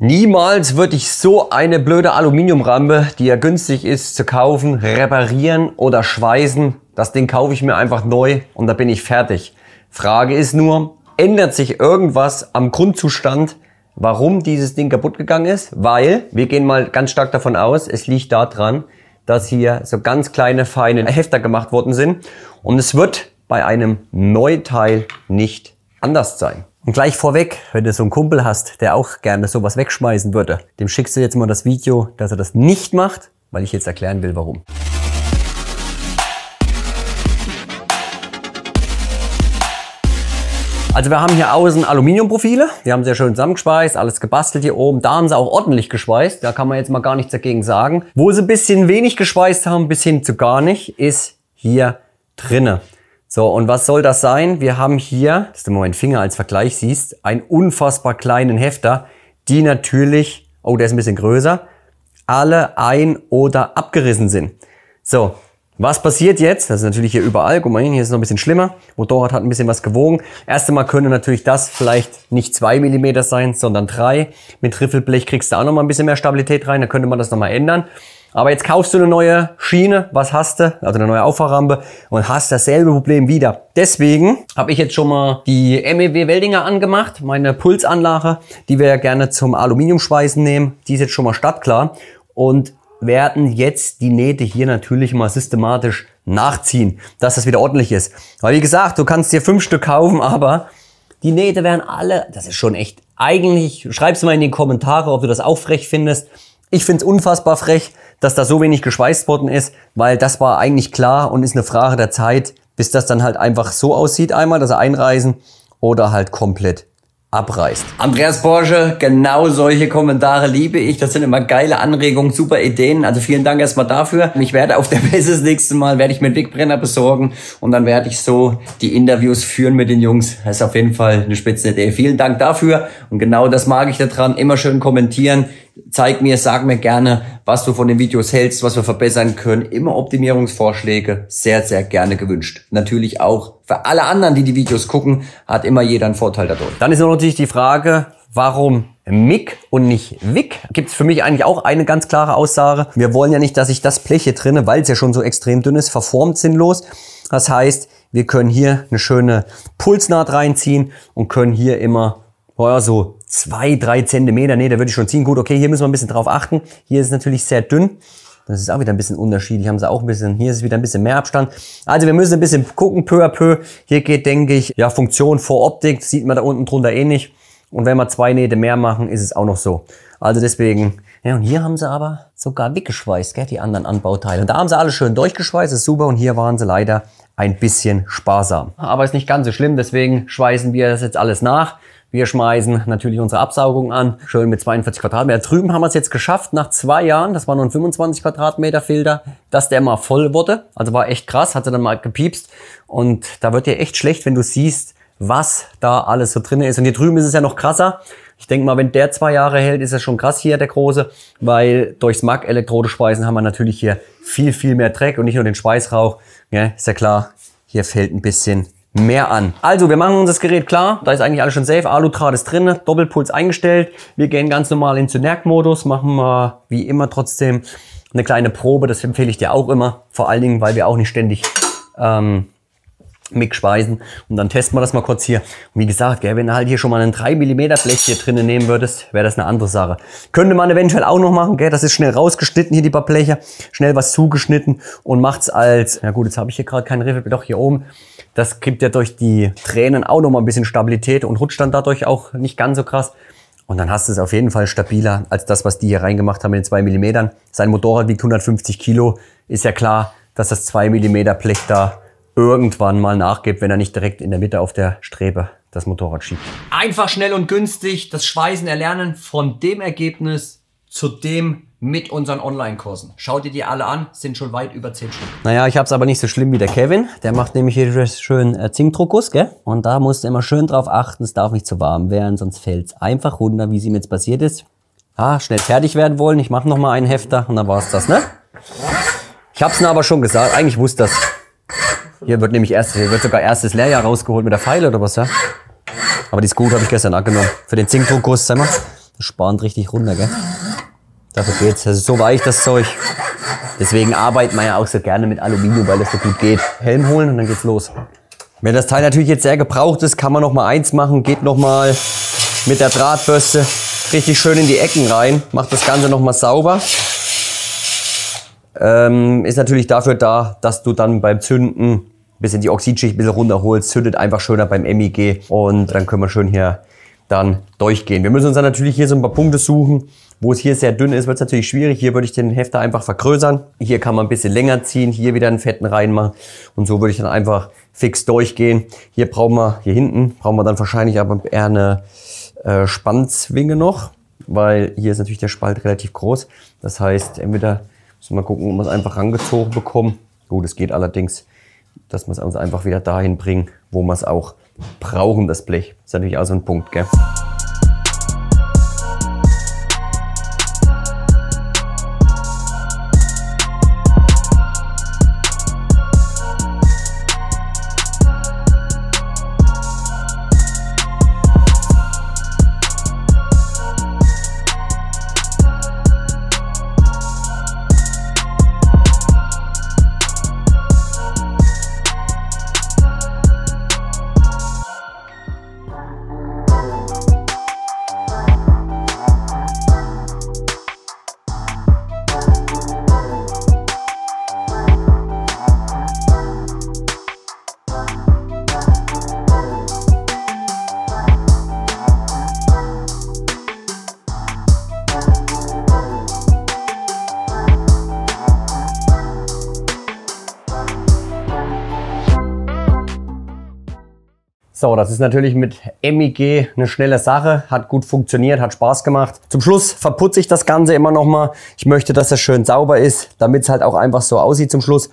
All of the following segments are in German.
Niemals würde ich so eine blöde Aluminiumrampe, die ja günstig ist zu kaufen, reparieren oder schweißen. Das Ding kaufe ich mir einfach neu und da bin ich fertig. Frage ist nur, ändert sich irgendwas am Grundzustand, warum dieses Ding kaputt gegangen ist? Weil, wir gehen mal ganz stark davon aus, es liegt daran, dass hier so ganz kleine feine Hefter gemacht worden sind und es wird bei einem Neuteil nicht anders sein. Und gleich vorweg, wenn du so einen Kumpel hast, der auch gerne sowas wegschmeißen würde, dem schickst du jetzt mal das Video, dass er das nicht macht, weil ich jetzt erklären will, warum. Also wir haben hier außen Aluminiumprofile, die haben sehr schön zusammengeschweißt, alles gebastelt hier oben. Da haben sie auch ordentlich geschweißt, da kann man jetzt mal gar nichts dagegen sagen. Wo sie ein bisschen wenig geschweißt haben, bis hin zu gar nicht, ist hier drinnen. So, und was soll das sein? Wir haben hier, dass du mal meinen Finger als Vergleich siehst, einen unfassbar kleinen Hefter, die natürlich, oh, der ist ein bisschen größer, alle ein- oder abgerissen sind. So, was passiert jetzt? Das ist natürlich hier überall. Guck mal hin, hier ist es noch ein bisschen schlimmer. Motorrad hat ein bisschen was gewogen. Erste Mal könnte natürlich das vielleicht nicht zwei Millimeter sein, sondern drei. Mit Riffelblech kriegst du auch noch mal ein bisschen mehr Stabilität rein. Da könnte man das noch mal ändern. Aber jetzt kaufst du eine neue Schiene, was hast du? Also eine neue Auffahrrampe und hast dasselbe Problem wieder. Deswegen habe ich jetzt schon mal die MEW Weldinger angemacht, meine Pulsanlage, die wir ja gerne zum Aluminiumschweißen nehmen. Die ist jetzt schon mal stattklar und werden jetzt die Nähte hier natürlich mal systematisch nachziehen, dass das wieder ordentlich ist. Weil wie gesagt, du kannst dir fünf Stück kaufen, aber die Nähte werden alle, das ist schon echt, eigentlich, schreib's mal in die Kommentare, ob du das auch frech findest, ich finde es unfassbar frech, dass da so wenig geschweißt worden ist, weil das war eigentlich klar und ist eine Frage der Zeit, bis das dann halt einfach so aussieht einmal, dass er einreisen oder halt komplett abreißt. Andreas Borsche, genau solche Kommentare liebe ich. Das sind immer geile Anregungen, super Ideen. Also vielen Dank erstmal dafür. Ich werde auf der Messe das nächste Mal, werde ich mir einen Wegbrenner besorgen und dann werde ich so die Interviews führen mit den Jungs. Das ist auf jeden Fall eine spitze Idee. Vielen Dank dafür und genau das mag ich daran. Immer schön kommentieren zeig mir, sag mir gerne, was du von den Videos hältst, was wir verbessern können. Immer Optimierungsvorschläge, sehr, sehr gerne gewünscht. Natürlich auch für alle anderen, die die Videos gucken, hat immer jeder einen Vorteil dadurch. Dann ist natürlich die Frage, warum Mick und nicht Wick. Gibt es für mich eigentlich auch eine ganz klare Aussage. Wir wollen ja nicht, dass ich das Blech hier drinne, weil es ja schon so extrem dünn ist, verformt sinnlos. Das heißt, wir können hier eine schöne Pulsnaht reinziehen und können hier immer oh ja, so zwei, drei Zentimeter. Nee, da würde ich schon ziehen. Gut, okay, hier müssen wir ein bisschen drauf achten. Hier ist es natürlich sehr dünn. Das ist auch wieder ein bisschen unterschiedlich. Haben sie auch ein bisschen, hier ist es wieder ein bisschen mehr Abstand. Also wir müssen ein bisschen gucken, peu à peu. Hier geht, denke ich, ja, Funktion vor Optik. Das sieht man da unten drunter eh nicht. Und wenn wir zwei Nähte mehr machen, ist es auch noch so. Also deswegen, ja, und hier haben sie aber sogar weggeschweißt, gell, die anderen Anbauteile. Und da haben sie alle schön durchgeschweißt, ist super. Und hier waren sie leider ein bisschen sparsam. Aber ist nicht ganz so schlimm, deswegen schweißen wir das jetzt alles nach. Wir schmeißen natürlich unsere Absaugung an, schön mit 42 Quadratmeter. Drüben haben wir es jetzt geschafft, nach zwei Jahren, das war nur ein 25 Quadratmeter Filter, dass der mal voll wurde. Also war echt krass, hat er dann mal gepiepst. Und da wird dir echt schlecht, wenn du siehst, was da alles so drin ist. Und hier drüben ist es ja noch krasser. Ich denke mal, wenn der zwei Jahre hält, ist das schon krass hier, der große, weil durchs mag schweißen haben wir natürlich hier viel, viel mehr Dreck und nicht nur den Schweißrauch. Ja, ist ja klar, hier fällt ein bisschen mehr an. Also, wir machen uns das Gerät klar. Da ist eigentlich alles schon safe. Aludraht ist drin, Doppelpuls eingestellt. Wir gehen ganz normal in Synerg-Modus, machen wir wie immer trotzdem eine kleine Probe. Das empfehle ich dir auch immer. Vor allen Dingen, weil wir auch nicht ständig ähm, Speisen. und dann testen wir das mal kurz hier. Und wie gesagt, gell, wenn du halt hier schon mal ein 3 mm Blech hier drinnen nehmen würdest, wäre das eine andere Sache. Könnte man eventuell auch noch machen, gell, das ist schnell rausgeschnitten hier die paar Bleche, schnell was zugeschnitten und macht's als, na gut, jetzt habe ich hier gerade keinen Riffel, doch hier oben. Das gibt ja durch die Tränen auch noch mal ein bisschen Stabilität und rutscht dann dadurch auch nicht ganz so krass. Und dann hast du es auf jeden Fall stabiler als das, was die hier reingemacht haben in den 2 mm. Sein Motorrad wiegt 150 Kilo. Ist ja klar, dass das 2 mm Blech da irgendwann mal nachgibt, wenn er nicht direkt in der Mitte auf der Strebe das Motorrad schiebt. Einfach, schnell und günstig das Schweißen erlernen von dem Ergebnis zu dem mit unseren Online-Kursen. Schaut ihr die alle an, sind schon weit über 10 Stunden. Naja, ich habe es aber nicht so schlimm wie der Kevin. Der macht nämlich hier schön äh, Zinkdruckguss, gell? Und da musst du immer schön drauf achten, es darf nicht zu warm werden, sonst fällt's einfach runter, wie es ihm jetzt passiert ist. Ah, schnell fertig werden wollen, ich mache nochmal einen Hefter und dann war's das, ne? Ich hab's ihm aber schon gesagt, eigentlich wusste das. Hier wird nämlich erst, hier wird sogar erstes Lehrjahr rausgeholt mit der Pfeile oder was, ja? Aber die Scoot habe ich gestern abgenommen. Für den Zinkdruckkurs, sag mal. Das spannt richtig runter, gell? Dafür geht's. Das also ist so weich, das Zeug. Deswegen arbeiten wir ja auch so gerne mit Aluminium, weil das so gut geht. Helm holen und dann geht's los. Wenn das Teil natürlich jetzt sehr gebraucht ist, kann man noch mal eins machen. Geht noch mal mit der Drahtbürste richtig schön in die Ecken rein. Macht das Ganze noch mal sauber. Ähm, ist natürlich dafür da, dass du dann beim Zünden bisschen die Oxidschicht ein bisschen runterholst, zündet einfach schöner beim MIG und dann können wir schön hier dann durchgehen. Wir müssen uns dann natürlich hier so ein paar Punkte suchen. Wo es hier sehr dünn ist, wird es natürlich schwierig. Hier würde ich den Hefter einfach vergrößern. Hier kann man ein bisschen länger ziehen, hier wieder einen fetten reinmachen und so würde ich dann einfach fix durchgehen. Hier brauchen wir, hier hinten brauchen wir dann wahrscheinlich aber eher eine äh, Spannzwinge noch, weil hier ist natürlich der Spalt relativ groß. Das heißt, entweder müssen wir mal gucken, ob wir es einfach rangezogen bekommen. Gut, es geht allerdings dass wir es uns einfach wieder dahin bringen, wo wir es auch brauchen, das Blech. Das ist natürlich auch so ein Punkt, gell? So, das ist natürlich mit MIG eine schnelle Sache, hat gut funktioniert, hat Spaß gemacht. Zum Schluss verputze ich das Ganze immer noch mal. Ich möchte, dass das schön sauber ist, damit es halt auch einfach so aussieht zum Schluss.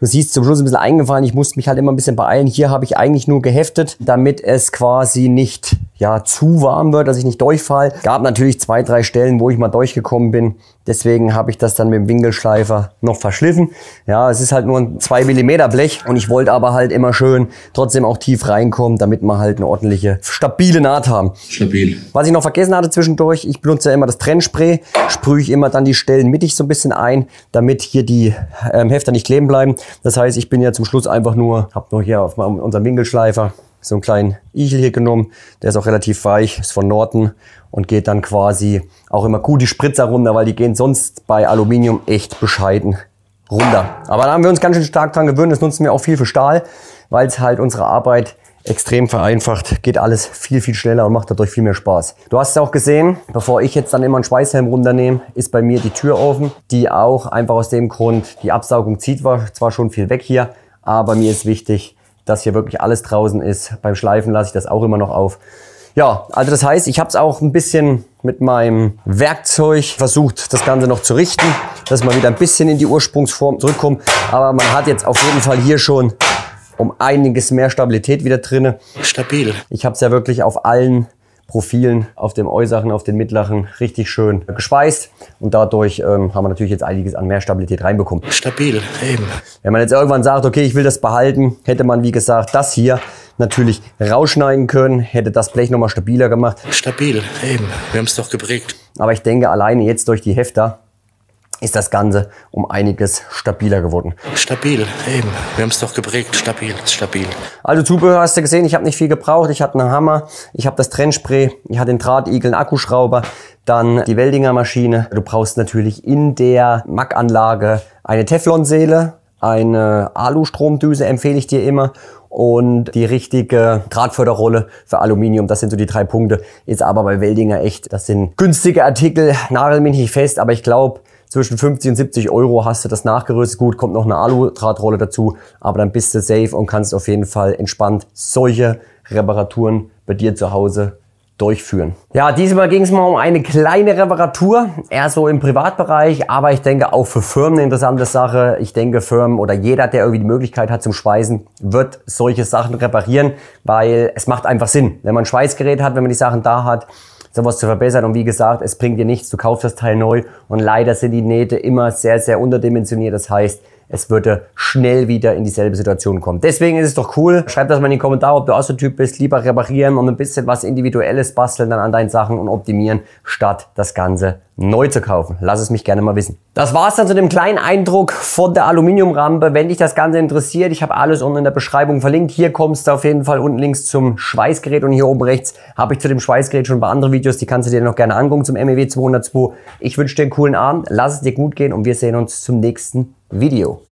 Du siehst zum Schluss ein bisschen eingefallen, ich musste mich halt immer ein bisschen beeilen. Hier habe ich eigentlich nur geheftet, damit es quasi nicht ja, zu warm wird, dass ich nicht durchfall. Gab natürlich zwei, drei Stellen, wo ich mal durchgekommen bin. Deswegen habe ich das dann mit dem Winkelschleifer noch verschliffen. Ja, es ist halt nur ein 2 mm Blech und ich wollte aber halt immer schön trotzdem auch tief reinkommen, damit damit wir halt eine ordentliche, stabile Naht haben. Stabil. Was ich noch vergessen hatte zwischendurch, ich benutze ja immer das Trennspray, sprühe ich immer dann die Stellen mittig so ein bisschen ein, damit hier die ähm, Hefter nicht kleben bleiben. Das heißt, ich bin ja zum Schluss einfach nur, habe nur hier auf unserem Winkelschleifer so einen kleinen Igel hier genommen. Der ist auch relativ weich, ist von Norton und geht dann quasi auch immer gut die Spritzer runter, weil die gehen sonst bei Aluminium echt bescheiden runter. Aber da haben wir uns ganz schön stark dran gewöhnt. Das nutzen wir auch viel für Stahl, weil es halt unsere Arbeit extrem vereinfacht, geht alles viel, viel schneller und macht dadurch viel mehr Spaß. Du hast es auch gesehen, bevor ich jetzt dann immer einen Schweißhelm runternehme, ist bei mir die Tür offen, die auch einfach aus dem Grund, die Absaugung zieht zwar schon viel weg hier, aber mir ist wichtig, dass hier wirklich alles draußen ist. Beim Schleifen lasse ich das auch immer noch auf. Ja, also das heißt, ich habe es auch ein bisschen mit meinem Werkzeug versucht, das Ganze noch zu richten, dass man wieder ein bisschen in die Ursprungsform zurückkommt. Aber man hat jetzt auf jeden Fall hier schon um einiges mehr Stabilität wieder drin. Stabil. Ich habe es ja wirklich auf allen Profilen, auf dem Äußeren, auf den Mittleren richtig schön geschweißt. Und dadurch ähm, haben wir natürlich jetzt einiges an mehr Stabilität reinbekommen. Stabil, eben. Wenn man jetzt irgendwann sagt, okay, ich will das behalten, hätte man, wie gesagt, das hier natürlich rausschneiden können, hätte das Blech nochmal stabiler gemacht. Stabil, eben. Wir haben es doch geprägt. Aber ich denke, alleine jetzt durch die Hefter ist das Ganze um einiges stabiler geworden. Stabil, eben. Wir haben es doch geprägt. Stabil, stabil. Also Zubehör hast du gesehen, ich habe nicht viel gebraucht. Ich hatte einen Hammer, ich habe das Trennspray, ich hatte den Drahtigel, einen Akkuschrauber, dann die Weldinger Maschine. Du brauchst natürlich in der Mac-Anlage eine Teflonseele, eine Alu-Stromdüse empfehle ich dir immer und die richtige Drahtförderrolle für Aluminium. Das sind so die drei Punkte. Ist aber bei Weldinger echt, das sind günstige Artikel, nagel mich nicht fest, aber ich glaube, zwischen 50 und 70 Euro hast du das nachgerüstet. Gut, kommt noch eine Alu-Drahtrolle dazu, aber dann bist du safe und kannst auf jeden Fall entspannt solche Reparaturen bei dir zu Hause durchführen. Ja, diesmal ging es mal um eine kleine Reparatur, eher so im Privatbereich, aber ich denke auch für Firmen eine interessante Sache. Ich denke Firmen oder jeder, der irgendwie die Möglichkeit hat zum Schweißen, wird solche Sachen reparieren, weil es macht einfach Sinn. Wenn man ein Schweißgerät hat, wenn man die Sachen da hat, sowas zu verbessern. Und wie gesagt, es bringt dir nichts, du kaufst das Teil neu und leider sind die Nähte immer sehr, sehr unterdimensioniert. Das heißt, es würde schnell wieder in dieselbe Situation kommen. Deswegen ist es doch cool. Schreib das mal in die Kommentare, ob du auch so Typ bist. Lieber reparieren und ein bisschen was Individuelles basteln dann an deinen Sachen und optimieren, statt das Ganze neu zu kaufen. Lass es mich gerne mal wissen. Das war's dann zu dem kleinen Eindruck von der Aluminiumrampe. Wenn dich das Ganze interessiert, ich habe alles unten in der Beschreibung verlinkt. Hier kommst du auf jeden Fall unten links zum Schweißgerät und hier oben rechts habe ich zu dem Schweißgerät schon ein paar andere Videos, die kannst du dir noch gerne angucken zum MEW 202. Ich wünsche dir einen coolen Abend, lass es dir gut gehen und wir sehen uns zum nächsten video